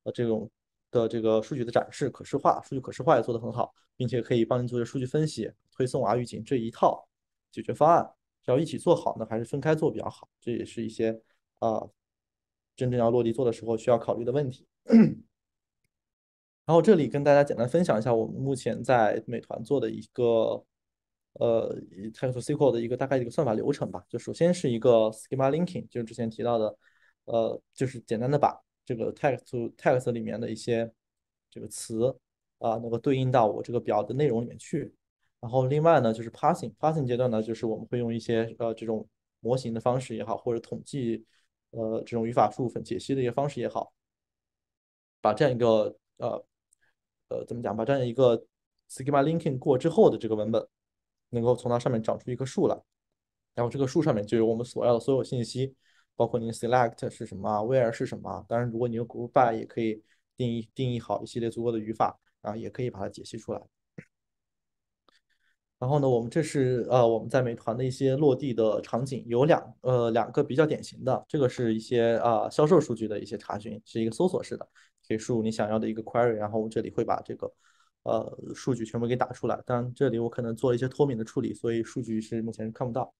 呃这种的这个数据的展示、可视化，数据可视化也做得很好，并且可以帮你做数据分析、推送啊、预警这一套解决方案。要一起做好呢，还是分开做比较好？这也是一些啊，真正要落地做的时候需要考虑的问题。然后这里跟大家简单分享一下我们目前在美团做的一个呃，text sql 的一个大概一个算法流程吧。就首先是一个 schema linking，就是之前提到的，呃，就是简单的把这个 text to text 里面的一些这个词啊，能够对应到我这个表的内容里面去。然后另外呢，就是 p a s s i n g p a s s i n g 阶段呢，就是我们会用一些呃这种模型的方式也好，或者统计呃这种语法部分解析的一些方式也好，把这样一个呃呃怎么讲，把这样一个 schema linking 过之后的这个文本，能够从它上面长出一棵树来。然后这个树上面就有我们所要的所有信息，包括您 select 是什么，where 是什么。当然，如果你有 g r o u p by 也可以定义定义好一系列足够的语法，然后也可以把它解析出来。然后呢，我们这是呃我们在美团的一些落地的场景，有两呃两个比较典型的，这个是一些啊销售数据的一些查询，是一个搜索式的，可以输入你想要的一个 query，然后我这里会把这个呃数据全部给打出来，但这里我可能做了一些脱敏的处理，所以数据是目前看不到。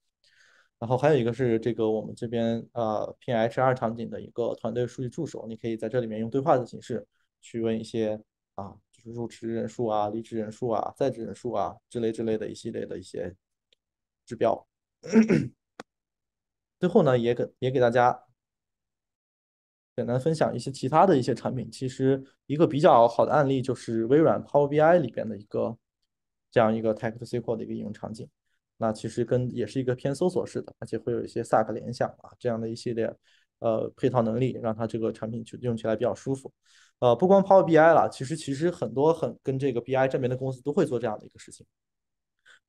然后还有一个是这个我们这边呃 PHR 场景的一个团队数据助手，你可以在这里面用对话的形式去问一些啊。入职人数啊，离职人数啊，在职人数啊，之类之类的一系列的一些指标。最后呢，也给也给大家简单分享一些其他的一些产品。其实一个比较好的案例就是微软 Power BI 里边的一个这样一个 Text s e l c 的一个应用场景。那其实跟也是一个偏搜索式的，而且会有一些萨克联想啊这样的一系列。呃，配套能力让它这个产品去用起来比较舒服。呃，不光 Power BI 了，其实其实很多很跟这个 BI 这边的公司都会做这样的一个事情。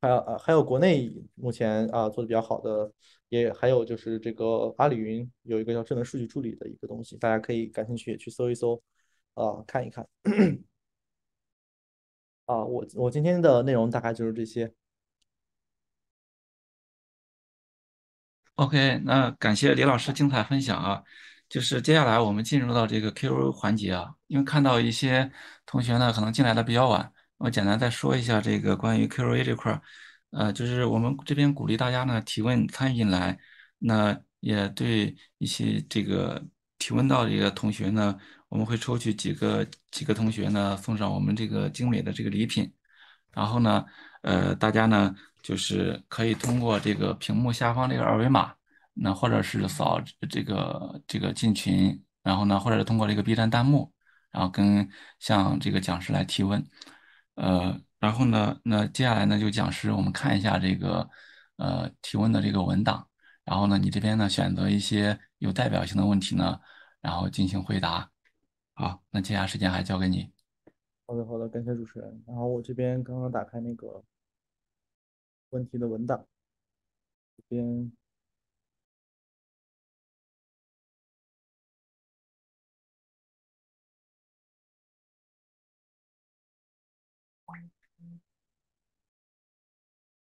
还有呃，还有国内目前啊做的比较好的，也还有就是这个阿里云有一个叫智能数据助理的一个东西，大家可以感兴趣也去搜一搜，啊，看一看。啊，我我今天的内容大概就是这些。OK，那感谢李老师精彩分享啊，就是接下来我们进入到这个 q 环节啊，因为看到一些同学呢可能进来的比较晚，我简单再说一下这个关于 Q&A 这块儿，呃，就是我们这边鼓励大家呢提问参与进来，那也对一些这个提问到的这个同学呢，我们会抽取几个几个同学呢送上我们这个精美的这个礼品，然后呢。呃，大家呢就是可以通过这个屏幕下方这个二维码，那或者是扫这个这个进群，然后呢，或者是通过这个 B 站弹幕，然后跟像这个讲师来提问。呃，然后呢，那接下来呢就讲师，我们看一下这个呃提问的这个文档，然后呢，你这边呢选择一些有代表性的问题呢，然后进行回答。好，那接下来时间还交给你。好的，好的，感谢主持人。然后我这边刚刚打开那个问题的文档，这边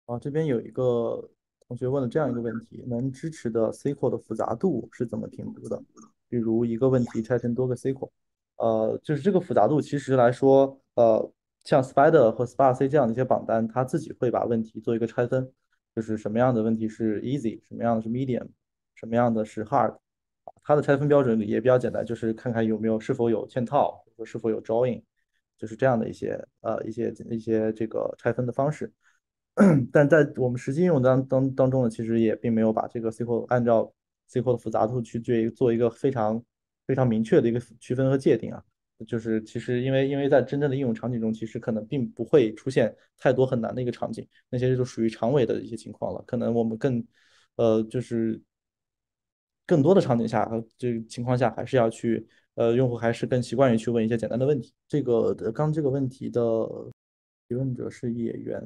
啊，这边有一个同学问了这样一个问题：能支持的 CQL 的复杂度是怎么评估的？比如一个问题拆成多个 CQL。呃，就是这个复杂度，其实来说，呃，像 Spider 和 Spark 这样的一些榜单，它自己会把问题做一个拆分，就是什么样的问题是 Easy，什么样的是 Medium，什么样的是 Hard，它的拆分标准也比较简单，就是看看有没有是否有嵌套，或者说是否有 Join，就是这样的一些呃一些一些这个拆分的方式。但在我们实际应用当当当中呢，其实也并没有把这个 SQL 按照 SQL 的复杂度去对做一个非常。非常明确的一个区分和界定啊，就是其实因为因为在真正的应用场景中，其实可能并不会出现太多很难的一个场景，那些就属于长尾的一些情况了。可能我们更呃就是更多的场景下和这情况下，还是要去呃用户还是更习惯于去问一些简单的问题。这个刚这个问题的提问者是野原。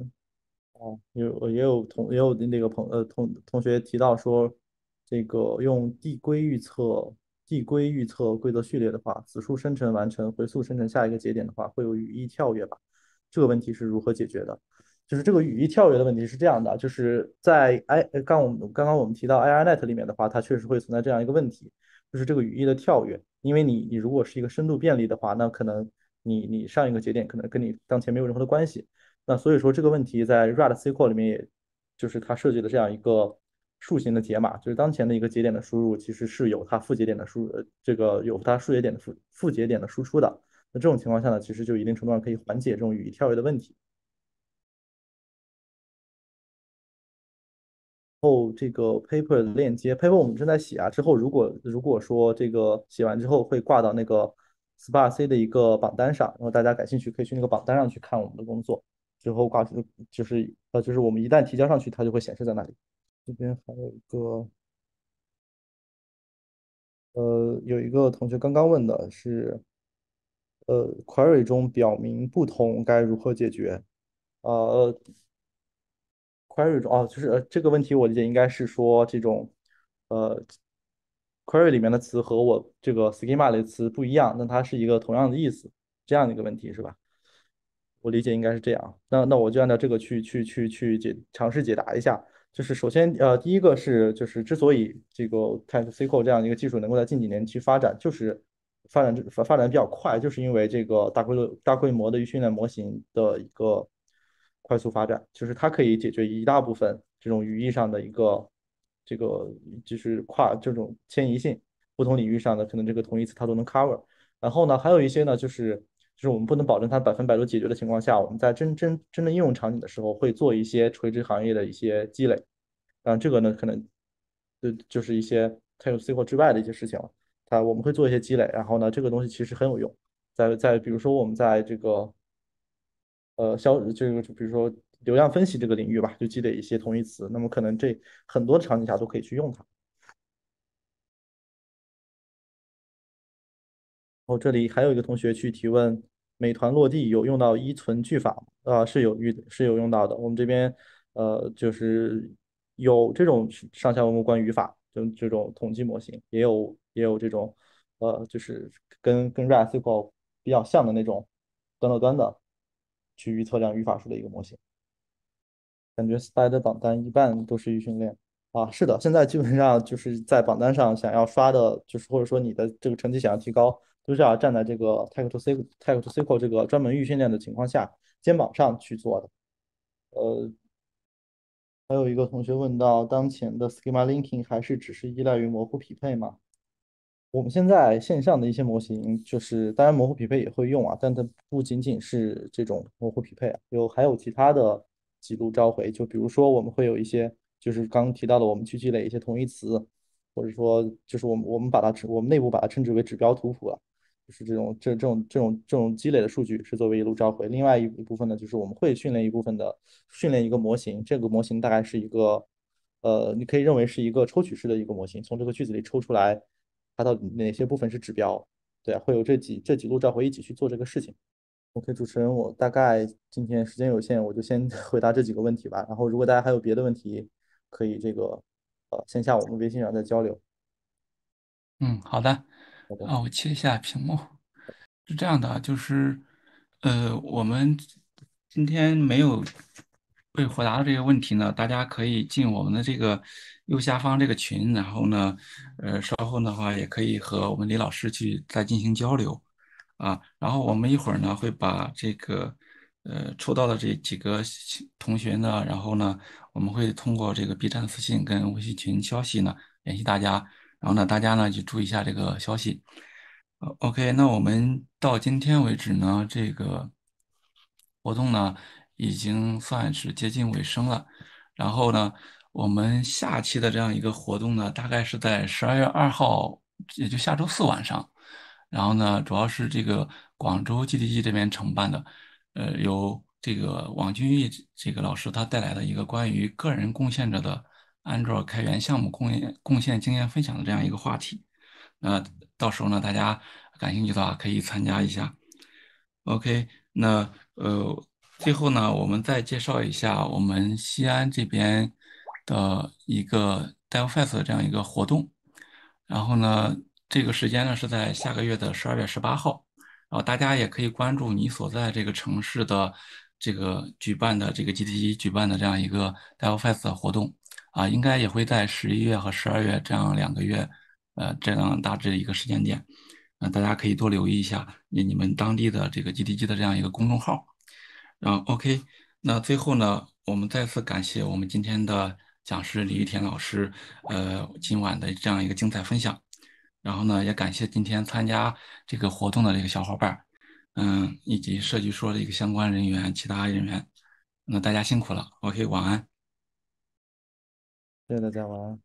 哦，有也有同也有那个朋呃同同学提到说这个用递归预测。递归预测规则序列的话，此处生成完成，回溯生成下一个节点的话，会有语义跳跃吧？这个问题是如何解决的？就是这个语义跳跃的问题是这样的，就是在 i 刚我们刚刚我们提到 i r n e t 里面的话，它确实会存在这样一个问题，就是这个语义的跳跃，因为你你如果是一个深度便利的话，那可能你你上一个节点可能跟你当前没有任何的关系，那所以说这个问题在 red cycle 里面，也就是它设计的这样一个。树形的解码就是当前的一个节点的输入，其实是有它负节点的输呃，这个有它树节点的负负节点的输出的。那这种情况下呢，其实就一定程度上可以缓解这种语义跳跃的问题。后这个 paper 的链接，paper 我们正在写啊。之后如果如果说这个写完之后会挂到那个 SPARC 的一个榜单上，然后大家感兴趣可以去那个榜单上去看我们的工作。之后挂就是呃就是我们一旦提交上去，它就会显示在那里。这边还有一个，呃，有一个同学刚刚问的是，呃，query 中表明不同该如何解决？呃，query 中哦，就是这个问题，我理解应该是说这种，呃，query 里面的词和我这个 schema 里的词不一样，但它是一个同样的意思，这样的一个问题，是吧？我理解应该是这样。那那我就按照这个去去去去解尝试解答一下。就是首先，呃，第一个是，就是之所以这个 t y p e c y e 这样一个技术能够在近几年去发展，就是发展发发展比较快，就是因为这个大规模大规模的预训练模型的一个快速发展，就是它可以解决一大部分这种语义上的一个这个就是跨这种迁移性，不同领域上的可能这个同义词它都能 cover。然后呢，还有一些呢，就是。就是我们不能保证它百分百都解决的情况下，我们在真真真的应用场景的时候会做一些垂直行业的一些积累。但这个呢，可能对就是一些 t e n s o r f o 之外的一些事情，它我们会做一些积累。然后呢，这个东西其实很有用，在在比如说我们在这个呃消这个比如说流量分析这个领域吧，就积累一些同义词，那么可能这很多场景下都可以去用它。哦，这里还有一个同学去提问：美团落地有用到依存句法吗？啊，是有用，是有用到的。我们这边，呃，就是有这种上下文关于语法，就这种统计模型，也有也有这种，呃，就是跟跟 RAG 比较比较像的那种端到端的去预测量语法树的一个模型。感觉 s p y 的榜单一半都是预训练啊，是的，现在基本上就是在榜单上想要刷的，就是或者说你的这个成绩想要提高。就是要站在这个 t e c h to text to s q c l e 这个专门预训练的情况下肩膀上去做的。呃，还有一个同学问到，当前的 schema linking 还是只是依赖于模糊匹配吗？我们现在线上的一些模型，就是当然模糊匹配也会用啊，但它不仅仅是这种模糊匹配啊，有还有其他的几路召回，就比如说我们会有一些就是刚提到的，我们去积累一些同义词，或者说就是我们我们把它指我们内部把它称之为指标图谱了。就是这种，这这种这种这种积累的数据是作为一路召回。另外一一部分呢，就是我们会训练一部分的训练一个模型，这个模型大概是一个，呃，你可以认为是一个抽取式的一个模型，从这个句子里抽出来，它到底哪些部分是指标？对，会有这几这几路召回一起去做这个事情。OK，主持人，我大概今天时间有限，我就先 回答这几个问题吧。然后如果大家还有别的问题，可以这个呃线下我们微信上再交流。嗯，好的。啊，我切一下屏幕，是这样的，就是，呃，我们今天没有被回答的这些问题呢，大家可以进我们的这个右下方这个群，然后呢，呃，稍后的话也可以和我们李老师去再进行交流，啊，然后我们一会儿呢会把这个呃抽到的这几个同学呢，然后呢，我们会通过这个 B 站私信跟微信群消息呢联系大家。然后呢，大家呢就注意一下这个消息。OK，那我们到今天为止呢，这个活动呢已经算是接近尾声了。然后呢，我们下期的这样一个活动呢，大概是在十二月二号，也就下周四晚上。然后呢，主要是这个广州 GDG 这边承办的，呃，由这个王俊义这个老师他带来的一个关于个人贡献者的。安卓开源项目贡献贡献经验分享的这样一个话题，那到时候呢，大家感兴趣的话可以参加一下。OK，那呃最后呢，我们再介绍一下我们西安这边的一个 DevFest 这样一个活动。然后呢，这个时间呢是在下个月的十二月十八号。然后大家也可以关注你所在这个城市的这个举办的这个 g t g 举办的这样一个 DevFest 活动。啊，应该也会在十一月和十二月这样两个月，呃，这样大致一个时间点，呃，大家可以多留意一下你你们当地的这个 G D G 的这样一个公众号。然后 o k 那最后呢，我们再次感谢我们今天的讲师李玉田老师，呃，今晚的这样一个精彩分享。然后呢，也感谢今天参加这个活动的这个小伙伴，嗯，以及设计说的一个相关人员、其他人员，那大家辛苦了。OK，晚安。谢谢大家，晚安。